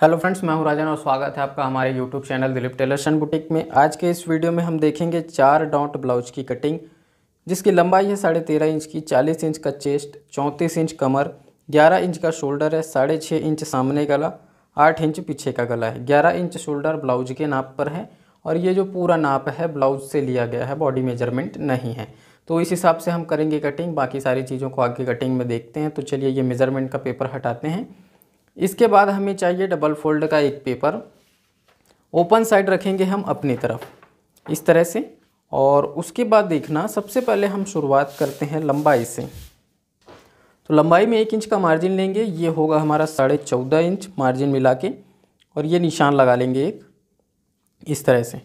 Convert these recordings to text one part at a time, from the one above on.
hello friends मैं हूं राजन और स्वागत है आपका हमारे YouTube channel Dilip tailors and boutique में आज के इस वीडियो में हम देखेंगे चार डॉट ब्लाउज की कटिंग जिसकी लंबाई है साढ़े तेरह इंच की चालीस इंच का चेस्ट चौंतीस इंच कमर ग्यारह इंच का शोल्डर है साढ़े छः इंच सामने गला आठ इंच पीछे का गला है ग्यारह इंच शोल्डर ब्लाउज के नाप पर है और ये जो पूरा नाप है ब्लाउज से लिया गया है बॉडी मेजरमेंट नहीं है तो इस हिसाब से हम करेंगे कटिंग बाकी सारी चीज़ों को आगे कटिंग में देखते हैं तो चलिए ये मेजरमेंट का पेपर हटाते हैं इसके बाद हमें चाहिए डबल फोल्ड का एक पेपर ओपन साइड रखेंगे हम अपनी तरफ इस तरह से और उसके बाद देखना सबसे पहले हम शुरुआत करते हैं लंबाई से तो लंबाई में एक इंच का मार्जिन लेंगे ये होगा हमारा साढ़े चौदह इंच मार्जिन मिला के और ये निशान लगा लेंगे एक इस तरह से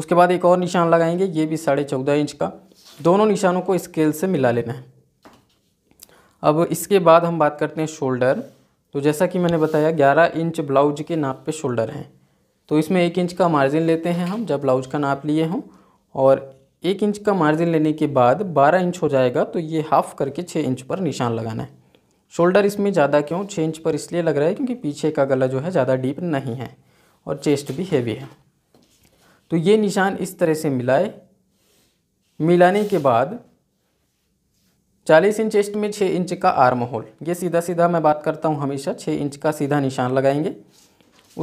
उसके बाद एक और निशान लगाएंगे ये भी साढ़े चौदह इंच का दोनों निशानों को स्केल से मिला लेना है अब इसके बाद हम बात करते हैं शोल्डर तो जैसा कि मैंने बताया ग्यारह इंच ब्लाउज के नाप पे शोल्डर हैं तो इसमें एक इंच का मार्जिन लेते हैं हम जब ब्लाउज का नाप लिए हों और एक इंच का मार्जिन लेने के बाद बारह इंच हो जाएगा तो ये हाफ़ करके छः इंच पर निशान लगाना है शोल्डर इसमें ज़्यादा क्यों छः इंच पर इसलिए लग रहा है क्योंकि पीछे का गला जो है ज़्यादा डीप नहीं है और चेस्ट भी हैवी है तो ये निशान इस तरह से मिलाए मिलाने के बाद 40 इंच चेस्ट में 6 इंच का आर्म होल ये सीधा सीधा मैं बात करता हूँ हमेशा 6 इंच का सीधा निशान लगाएंगे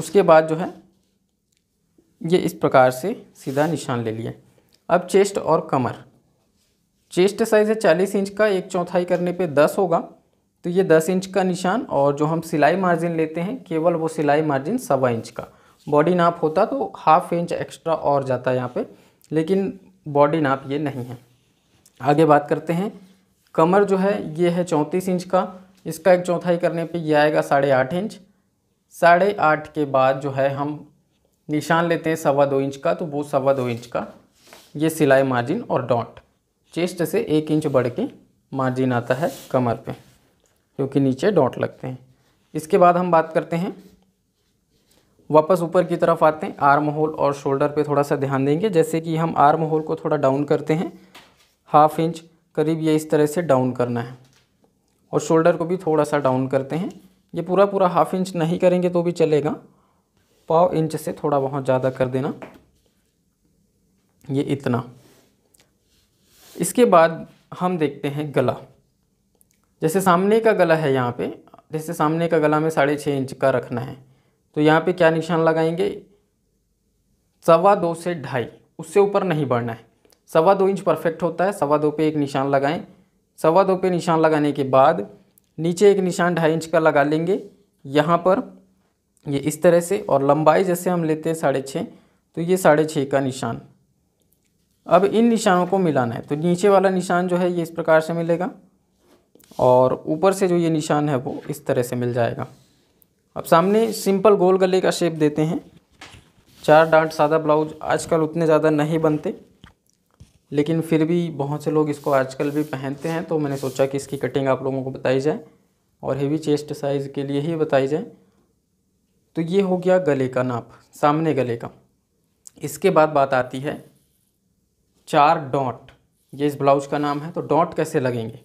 उसके बाद जो है ये इस प्रकार से सीधा निशान ले लिया अब चेस्ट और कमर चेस्ट साइज़ है चालीस इंच का एक चौथाई करने पे दस होगा तो ये दस इंच का निशान और जो हम सिलाई मार्जिन लेते हैं केवल वो सिलाई मार्जिन सवा इंच का बॉडी नाप होता तो हाफ इंच एक्स्ट्रा और जाता है यहाँ पर लेकिन बॉडी नाप ये नहीं है आगे बात करते हैं कमर जो है ये है चौंतीस इंच का इसका एक चौथाई करने पे ये आएगा साढ़े आठ इंच साढ़े आठ के बाद जो है हम निशान लेते हैं सवा दो इंच का तो वो सवा दो इंच का ये सिलाई मार्जिन और डॉट चेस्ट से एक इंच बढ़ के मार्जिन आता है कमर पे क्योंकि नीचे डॉट लगते हैं इसके बाद हम बात करते हैं वापस ऊपर की तरफ आते हैं आर्म होल और शोल्डर पे थोड़ा सा ध्यान देंगे जैसे कि हम आर्म होल को थोड़ा डाउन करते हैं हाफ इंच करीब ये इस तरह से डाउन करना है और शोल्डर को भी थोड़ा सा डाउन करते हैं ये पूरा पूरा हाफ इंच नहीं करेंगे तो भी चलेगा पाव इंच से थोड़ा बहुत ज़्यादा कर देना ये इतना इसके बाद हम देखते हैं गला जैसे सामने का गला है यहाँ पे जैसे सामने का गला में साढ़े छः इंच का रखना है तो यहाँ पे क्या निशान लगाएंगे सवा दो से ढाई उससे ऊपर नहीं बढ़ना है सवा दो इंच परफेक्ट होता है सवा दो पे एक निशान लगाएं सवा दो पे निशान लगाने के बाद नीचे एक निशान ढाई इंच का लगा लेंगे यहाँ पर ये इस तरह से और लंबाई जैसे हम लेते हैं साढ़े छः तो ये साढ़े छः का निशान अब इन निशानों को मिलाना है तो नीचे वाला निशान जो है ये इस प्रकार से मिलेगा और ऊपर से जो ये निशान है वो इस तरह से मिल जाएगा अब सामने सिंपल गोल गले का शेप देते हैं चार डांट सादा ब्लाउज आजकल उतने ज़्यादा नहीं बनते लेकिन फिर भी बहुत से लोग इसको आजकल भी पहनते हैं तो मैंने सोचा कि इसकी कटिंग आप लोगों को बताई जाए और हेवी चेस्ट साइज़ के लिए ही बताई जाए तो ये हो गया गले का नाप सामने गले का इसके बाद बात आती है चार डॉट ये इस ब्लाउज का नाम है तो डॉट कैसे लगेंगे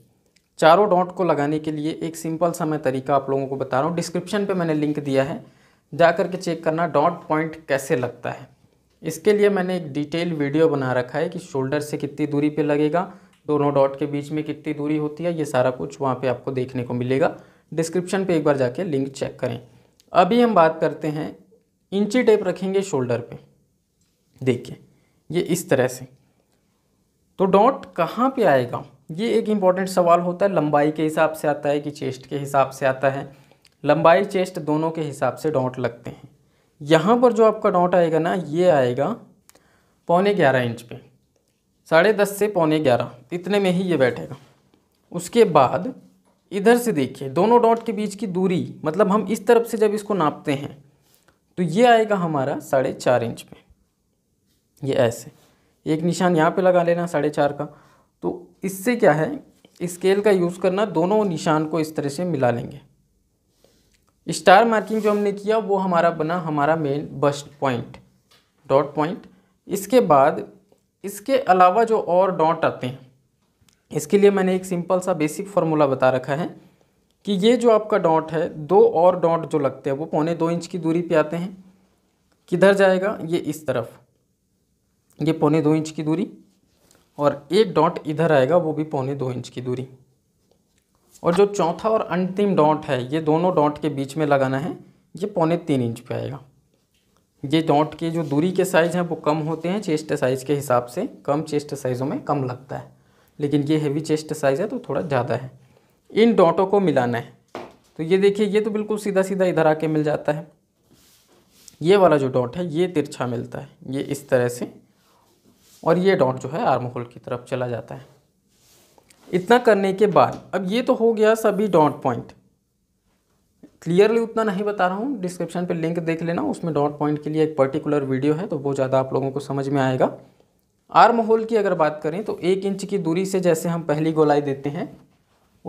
चारों डॉट को लगाने के लिए एक सिंपल सा मैं तरीका आप लोगों को बता रहा हूँ डिस्क्रिप्शन पे मैंने लिंक दिया है जा कर के चेक करना डॉट पॉइंट कैसे लगता है इसके लिए मैंने एक डिटेल वीडियो बना रखा है कि शोल्डर से कितनी दूरी पे लगेगा दोनों डॉट के बीच में कितनी दूरी होती है ये सारा कुछ वहाँ पे आपको देखने को मिलेगा डिस्क्रिप्शन पे एक बार जाके लिंक चेक करें अभी हम बात करते हैं इंची टेप रखेंगे शोल्डर पे देखिए ये इस तरह से तो डॉट कहाँ पर आएगा ये एक इम्पॉर्टेंट सवाल होता है लंबाई के हिसाब से आता है कि चेस्ट के हिसाब से आता है लंबाई चेस्ट दोनों के हिसाब से डॉट लगते हैं यहाँ पर जो आपका डॉट आएगा ना ये आएगा पौने ग्यारह इंच पे साढ़े दस से पौने ग्यारह इतने में ही ये बैठेगा उसके बाद इधर से देखिए दोनों डॉट के बीच की दूरी मतलब हम इस तरफ से जब इसको नापते हैं तो ये आएगा हमारा साढ़े चार इंच पे ये ऐसे एक निशान यहाँ पे लगा लेना साढ़े चार का तो इससे क्या है स्केल का यूज़ करना दोनों निशान को इस तरह से मिला लेंगे स्टार मार्किंग जो हमने किया वो हमारा बना हमारा main bust point dot point इसके बाद इसके अलावा जो और डॉट आते हैं इसके लिए मैंने एक सिंपल सा बेसिक फार्मूला बता रखा है कि ये जो आपका डॉट है दो और डॉट जो लगते हैं वो पौने दो इंच की दूरी पे आते हैं किधर जाएगा ये इस तरफ ये पौने दो इंच की दूरी और एक डॉट इधर आएगा वो भी पौने दो इंच की दूरी और जो चौथा और अंतिम डॉट है ये दोनों डॉट के बीच में लगाना है ये पौने तीन इंच पे आएगा ये डॉट के जो दूरी के साइज़ हैं वो कम होते हैं चेस्ट साइज़ के हिसाब से कम चेस्ट साइज़ों में कम लगता है लेकिन ये हैवी चेस्ट साइज़ है तो थोड़ा ज़्यादा है इन डॉटों को मिलाना है तो ये देखिए ये तो बिल्कुल सीधा सीधा इधर आके मिल जाता है ये वाला जो डॉट है ये तिरछा मिलता है ये इस तरह से और ये डॉट जो है आर्म होल की तरफ चला जाता है इतना करने के बाद अब ये तो हो गया सभी डॉट पॉइंट क्लियरली उतना नहीं बता रहा हूँ डिस्क्रिप्शन पे लिंक देख लेना उसमें डॉट पॉइंट के लिए एक पर्टिकुलर वीडियो है तो वो ज़्यादा आप लोगों को समझ में आएगा आर्म होल की अगर बात करें तो एक इंच की दूरी से जैसे हम पहली गोलाई देते हैं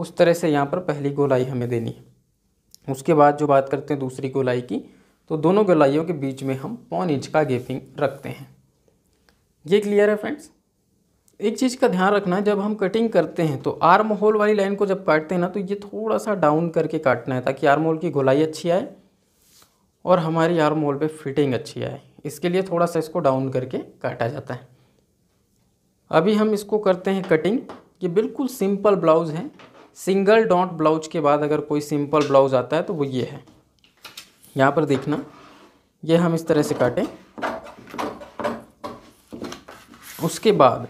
उस तरह से यहाँ पर पहली गोलाई हमें देनी है उसके बाद जो बात करते हैं दूसरी गोलाई की तो दोनों गोलाइयों के बीच में हम पौन इंच का गेपिंग रखते हैं ये क्लियर है फ्रेंड्स एक चीज़ का ध्यान रखना जब हम कटिंग करते हैं तो आर्म होल वाली लाइन को जब काटते हैं ना तो ये थोड़ा सा डाउन करके काटना है ताकि आर्म होल की गोलाई अच्छी आए और हमारी आर्म होल पे फिटिंग अच्छी आए इसके लिए थोड़ा सा इसको डाउन करके काटा जाता है अभी हम इसको करते हैं कटिंग ये बिल्कुल सिंपल ब्लाउज़ है सिंगल डॉट ब्लाउज के बाद अगर कोई सिंपल ब्लाउज़ आता है तो वो ये है यहाँ पर देखना ये हम इस तरह से काटें उसके बाद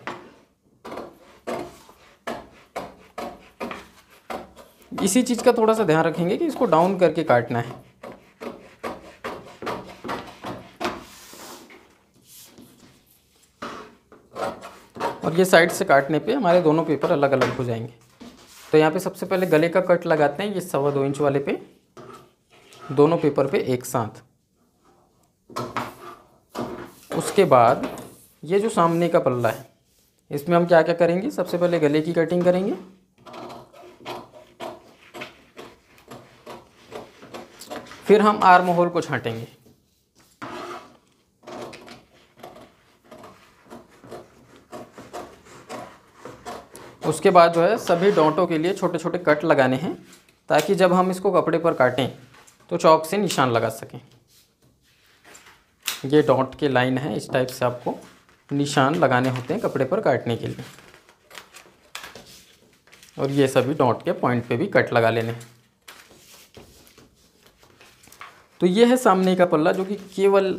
इसी चीज़ का थोड़ा सा ध्यान रखेंगे कि इसको डाउन करके काटना है और ये साइड से काटने पे हमारे दोनों पेपर अलग अलग हो जाएंगे तो यहाँ पे सबसे पहले गले का कट लगाते हैं ये सवा दो इंच वाले पे दोनों पेपर पे एक साथ उसके बाद ये जो सामने का पल्ला है इसमें हम क्या क्या करेंगे सबसे पहले गले की कटिंग करेंगे फिर हम आर्म होल को छांटेंगे उसके बाद जो है सभी डोंटों के लिए छोटे छोटे कट लगाने हैं ताकि जब हम इसको कपड़े पर काटें तो चौक से निशान लगा सकें ये डॉट के लाइन है इस टाइप से आपको निशान लगाने होते हैं कपड़े पर काटने के लिए और ये सभी डॉट के पॉइंट पे भी कट लगा लेने हैं तो ये है सामने का पल्ला जो कि केवल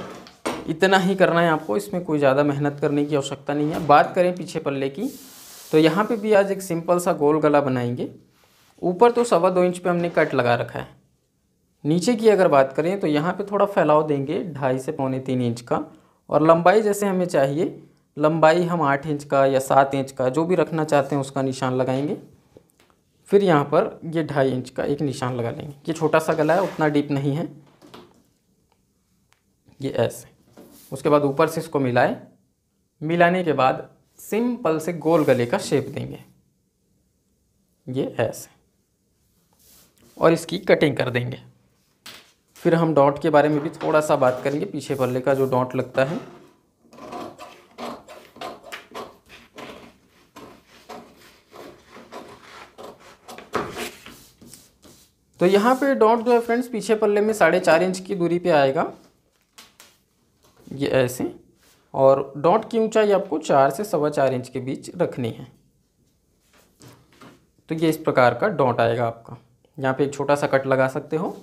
इतना ही करना है आपको इसमें कोई ज़्यादा मेहनत करने की आवश्यकता नहीं है बात करें पीछे पल्ले की तो यहाँ पे भी आज एक सिंपल सा गोल गला बनाएंगे ऊपर तो सवा दो इंच पे हमने कट लगा रखा है नीचे की अगर बात करें तो यहाँ पे थोड़ा फैलाव देंगे ढाई से पौने तीन इंच का और लंबाई जैसे हमें चाहिए लंबाई हम आठ इंच का या सात इंच का जो भी रखना चाहते हैं उसका निशान लगाएंगे फिर यहाँ पर ये ढाई इंच का एक निशान लगा लेंगे ये छोटा सा गला है उतना डीप नहीं है ये ऐसे उसके बाद ऊपर से इसको मिलाएं मिलाने के बाद सिंपल से गोल गले का शेप देंगे ये ऐसे और इसकी कटिंग कर देंगे फिर हम डॉट के बारे में भी थोड़ा सा बात करेंगे पीछे पल्ले का जो डॉट लगता है तो यहाँ पे डॉट जो है फ्रेंड्स पीछे पल्ले में साढ़े चार इंच की दूरी पे आएगा ये ऐसे और डॉट की ऊंचाई आपको चार से सवा चार इंच के बीच रखनी है तो ये इस प्रकार का डॉट आएगा आपका यहाँ पे एक छोटा सा कट लगा सकते हो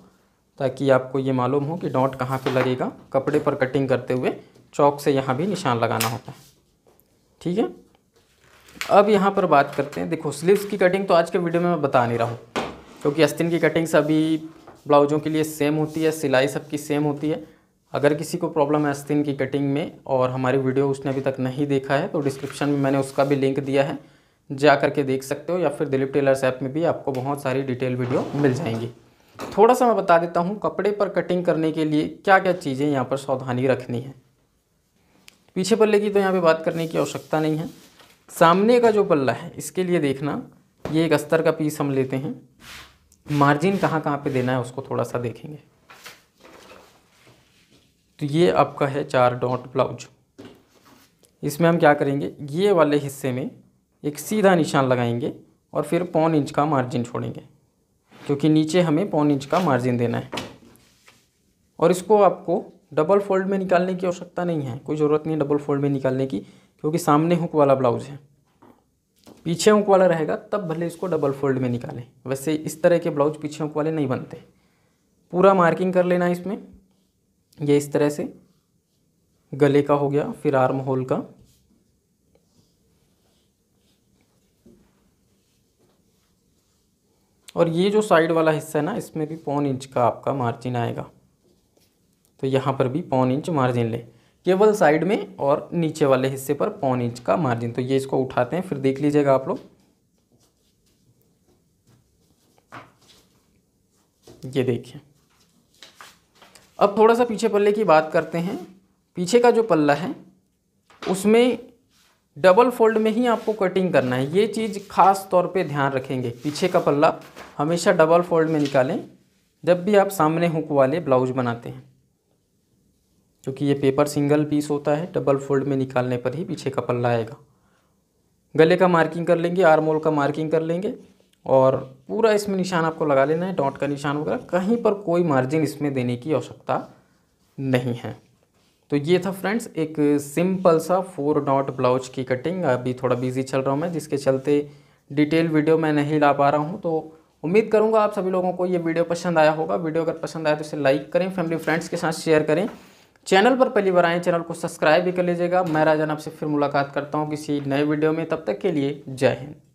ताकि आपको ये मालूम हो कि डॉट कहाँ पे लगेगा कपड़े पर कटिंग करते हुए चौक से यहाँ भी निशान लगाना होता है ठीक है अब यहाँ पर बात करते हैं देखो स्लीव्स की कटिंग तो आज के वीडियो में मैं बता नहीं रहा हूँ क्योंकि अस्तिन की कटिंग सभी ब्लाउज़ों के लिए सेम होती है सिलाई सबकी सेम होती है अगर किसी को प्रॉब्लम है स्थिन की कटिंग में और हमारी वीडियो उसने अभी तक नहीं देखा है तो डिस्क्रिप्शन में मैंने उसका भी लिंक दिया है जा करके देख सकते हो या फिर दिलीप टेलर्स ऐप में भी आपको बहुत सारी डिटेल वीडियो मिल जाएंगी थोड़ा सा मैं बता देता हूँ कपड़े पर कटिंग करने के लिए क्या क्या चीज़ें यहाँ पर सावधानी रखनी है पीछे पल्ले की तो यहाँ पर बात करने की आवश्यकता नहीं है सामने का जो पल्ला है इसके लिए देखना ये एक अस्तर का पीस हम लेते हैं मार्जिन कहाँ कहाँ पर देना है उसको थोड़ा सा देखेंगे तो ये आपका है चार डॉट ब्लाउज इसमें हम क्या करेंगे ये वाले हिस्से में एक सीधा निशान लगाएंगे और फिर पौन इंच का मार्जिन छोड़ेंगे क्योंकि नीचे हमें पौन इंच का मार्जिन देना है और इसको आपको डबल फोल्ड में निकालने की आवश्यकता नहीं है कोई ज़रूरत नहीं है डबल फोल्ड में निकालने की क्योंकि सामने हुक वाला ब्लाउज है पीछे हुक वाला रहेगा तब भले इसको डबल फोल्ड में निकालें वैसे इस तरह के ब्लाउज पीछे हुक वाले नहीं बनते पूरा मार्किंग कर लेना इसमें ये इस तरह से गले का हो गया फिर आर्म होल का और ये जो साइड वाला हिस्सा है ना इसमें भी पौन इंच का आपका मार्जिन आएगा तो यहाँ पर भी पौन इंच मार्जिन लें केवल साइड में और नीचे वाले हिस्से पर पौन इंच का मार्जिन तो ये इसको उठाते हैं फिर देख लीजिएगा आप लोग ये देखिए अब थोड़ा सा पीछे पल्ले की बात करते हैं पीछे का जो पल्ला है उसमें डबल फोल्ड में ही आपको कटिंग करना है ये चीज़ खास तौर पे ध्यान रखेंगे पीछे का पल्ला हमेशा डबल फोल्ड में निकालें जब भी आप सामने हुक वाले ब्लाउज बनाते हैं क्योंकि ये पेपर सिंगल पीस होता है डबल फोल्ड में निकालने पर ही पीछे का पल्ला आएगा गले का मार्किंग कर लेंगे आर्मोल का मार्किंग कर लेंगे और पूरा इसमें निशान आपको लगा लेना है डॉट का निशान वगैरह कहीं पर कोई मार्जिन इसमें देने की आवश्यकता नहीं है तो ये था फ्रेंड्स एक सिंपल सा फोर डॉट ब्लाउज की कटिंग अभी थोड़ा बिजी चल रहा हूँ मैं जिसके चलते डिटेल वीडियो मैं नहीं ला पा रहा हूँ तो उम्मीद करूँगा आप सभी लोगों को ये वीडियो पसंद आया होगा वीडियो अगर पसंद आया तो इसे लाइक करें फैमिली फ्रेंड्स के साथ शेयर करें चैनल पर पहली बार आएँ चैनल को सब्सक्राइब भी कर लीजिएगा मैं राजन आपसे फिर मुलाकात करता हूँ किसी नए वीडियो में तब तक के लिए जय हिंद